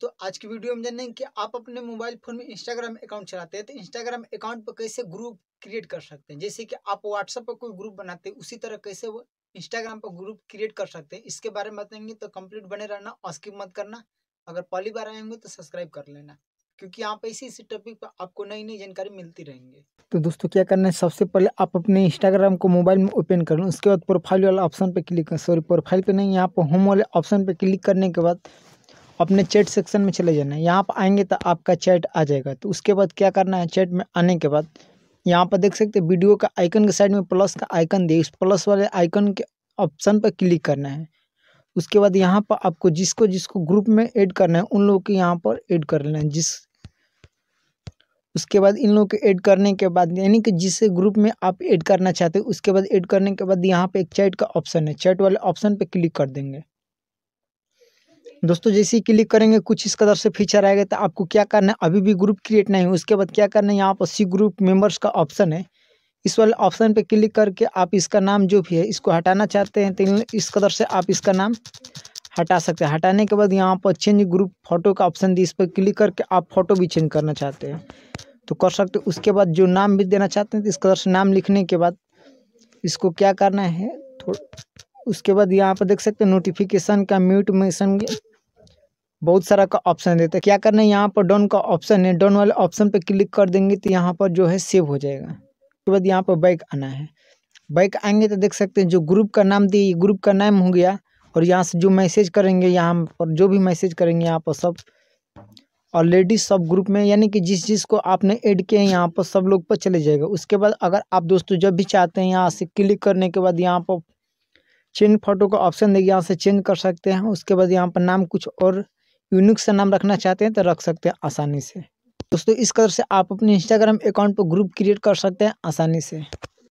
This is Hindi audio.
तो आज की वीडियो में जानेंगे कि आप अपने मोबाइल फोन में इंस्टाग्राम अकाउंट चलाते हैं तो इंस्टाग्राम अकाउंट पर कैसे ग्रुप क्रिएट कर सकते हैं जैसे कि आप व्हाट्सएप पर कोई ग्रुप बनाते हैं उसी तरह कैसे वो इंस्टाग्राम पर ग्रुप क्रिएट कर सकते हैं इसके बारे में बताएंगे तो कंप्लीट बने रहना और स्किप मत करना अगर पहली बार आएंगे तो सब्सक्राइब कर लेना क्योंकि यहाँ पे इसी इसी टॉपिक पर आपको नई नई जानकारी मिलती रहेंगे तो दोस्तों क्या करना है सबसे पहले आप अपने इंस्टाग्राम को मोबाइल में ओपन कर लें उसके बाद प्रोफाइल वाले ऑप्शन पर क्लिक करें सॉरी प्रोफाइल पे नहीं यहाँ पर होम वाले ऑप्शन पर क्लिक करने के बाद अपने चैट सेक्शन में चले जाना है यहाँ पर आएंगे तो आपका चैट आ जाएगा तो उसके बाद क्या करना है चैट में आने के बाद यहाँ पर देख सकते हैं वीडियो का आइकन के साइड में प्लस का आइकन दिए उस प्लस वाले आइकन के ऑप्शन पर क्लिक करना है उसके बाद यहाँ पर आपको जिसको जिसको ग्रुप में ऐड करना है उन लोगों के यहाँ पर ऐड कर लेना है जिस उसके बाद इन लोगों के ऐड करने के बाद यानी कि जिस ग्रुप में आप ऐड करना चाहते हो उसके बाद ऐड करने के बाद यहाँ पर एक चैट का ऑप्शन है चैट वाले ऑप्शन पर क्लिक कर देंगे दोस्तों जैसे ही क्लिक करेंगे कुछ इस कदर से फीचर आएगा तो आपको क्या करना है अभी भी ग्रुप क्रिएट नहीं है उसके बाद क्या करना है यहाँ पर सी ग्रुप मेंबर्स का ऑप्शन है इस वाले ऑप्शन पे क्लिक करके आप इसका नाम जो भी है इसको हटाना चाहते हैं तो इस कदर से आप इसका नाम हटा सकते हैं हटाने के बाद यहाँ पर चेंज ग्रुप फोटो का ऑप्शन दी इस पर क्लिक करके आप फोटो भी चेंज करना चाहते हैं तो कर सकते उसके बाद जो नाम भी देना चाहते हैं तो इस कदर से नाम लिखने के बाद इसको क्या करना है थोड़ा उसके बाद यहाँ पर देख सकते हैं नोटिफिकेशन का म्यूट मेशन बहुत सारा का ऑप्शन देता है क्या करना है यहाँ पर डोन का ऑप्शन है डोन वाले ऑप्शन पर क्लिक कर देंगे तो यहाँ पर जो है सेव हो जाएगा उसके बाद यहाँ पर बाइक आना है बाइक आएंगे तो देख सकते हैं जो ग्रुप का नाम दिए ग्रुप का नाम हो गया और यहाँ से जो मैसेज करेंगे यहाँ पर जो भी मैसेज करेंगे यहाँ पर सब ऑलरेडी सब ग्रुप में यानी कि जिस जिस को आपने ऐड किया है यहाँ पर सब लोग पर चले जाएगा उसके बाद अगर आप दोस्तों जब भी चाहते हैं यहाँ से क्लिक करने के बाद यहाँ पर चेंज फोटो का ऑप्शन देगी यहाँ से चेंज कर सकते हैं उसके बाद यहाँ पर नाम कुछ और यूनिक सा नाम रखना चाहते हैं तो रख सकते हैं आसानी से दोस्तों इस कदर से आप अपने इंस्टाग्राम अकाउंट पर ग्रुप क्रिएट कर सकते हैं आसानी से